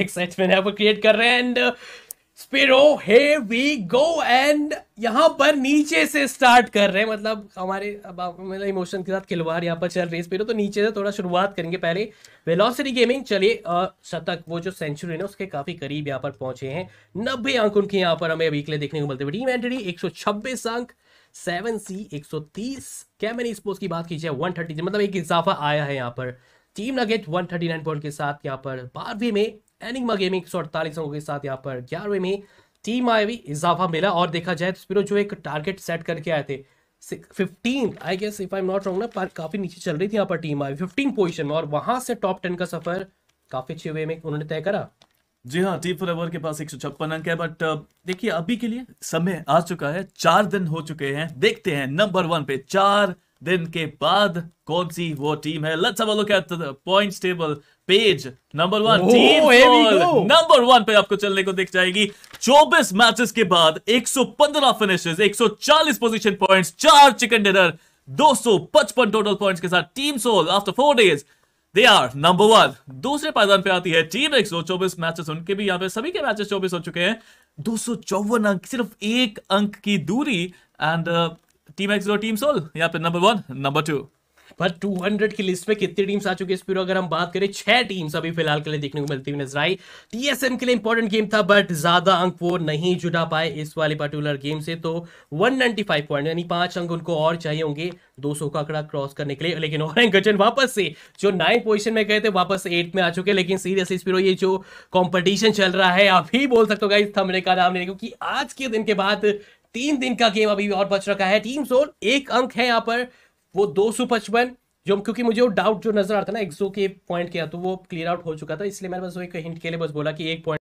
excitement है वो create कर रहे हैं एंड स्पिरो हे वी गो एंड यहाँ पर नीचे से स्टार्ट कर रहे हैं मतलब हमारे अब मतलब इमोशन के साथ खिलवाड़ यहाँ पर चल रही है स्पिरो oh, तो नीचे से थोड़ा शुरुआत करेंगे पहले वेलोसिटी गेमिंग चलिए शतक वो जो सेंचुरी है ना उसके काफ़ी करीब यहाँ पर पहुंचे हैं नब्बे अंक उनके यहाँ पर हमें अभी के लिए देखने को मिलते हैं टीम एंट्री एक अंक सेवन सी एक सौ तीस कैमन स्पोर्ट्स की बात की जाए वन थर्टी मतलब एक इजाफा आया है यहाँ पर टीम लगेट वन थर्टी नाइन पॉइंट के साथ यहाँ पर बारहवीं में एनिग्मा गेमिंग एक सौ अड़तालीस अंकों के साथ यहाँ पर ग्यारहवें में टीम में भी इजाफा मिला और देखा जाए तो स्पिरो जो एक टारगेट सेट करके आए थे fifteen I guess if I am not wrong ना पर काफ़ी नीचे चल रही थी यहाँ पर टीम आई फिफ्टीन पोजिशन में और वहां से टॉप टेन का सफर काफ़ी अच्छे वे में उन्होंने तय करा जी हाँ टीम फॉर के पास एक सौ छप्पन अंक है बट uh, देखिए अभी के लिए समय आ चुका है चार दिन हो चुके हैं देखते हैं नंबर वन पे चार दिन के बाद कौन सी वो टीम है let's have a look at the points table page number one team number one पे आपको चलने को दिख जाएगी 24 मैचेस के बाद 115 फिनिशेस 140 पोजीशन पॉइंट्स चार चिकन डिनर 255 टोटल पॉइंट्स के साथ team Soul after four days they are number one दूसरे पायदान पे आती है टीम एक सौ चौबीस मैचेस उनके भी यहां पे सभी के मैचेस चौबीस हो चुके हैं दो अंक सिर्फ एक अंक की दूरी and uh, team X team Soul या फिर नंबर वन नंबर टू पर 200 की लिस्ट में कितनी टीम्स आ चुकी है इस अगर हम बात करें छह टीम्स अभी फिलहाल के लिए देखने को मिलती हुई नजर आई टीएसएम के लिए इंपॉर्टेंट गेम था बट ज्यादा अंक वो नहीं जुटा पाए इस वाले पर्टिकुलर गेम से तो 195 पॉइंट यानी पांच अंक उनको और चाहिए होंगे 200 का आंकड़ा क्रॉस करने के लिए लेकिन और गजन वापस से जो नाइन पोजिशन में गए थे वापस एट में आ चुके लेकिन सीरियसली स्पीरो ये जो कॉम्पिटिशन चल रहा है अभी बोल सकते हो गाइस थमने का नाम नहीं क्योंकि आज के दिन के बाद तीन दिन का गेम अभी और बच रखा है टीम सोल एक अंक है यहाँ पर वो दो जो क्योंकि मुझे वो डाउट जो नजर आता ना एक्सो के पॉइंट किया तो वो क्लियर आउट हो चुका था इसलिए मैंने बस वो एक हिंट के लिए बस बोला कि एक पॉइंट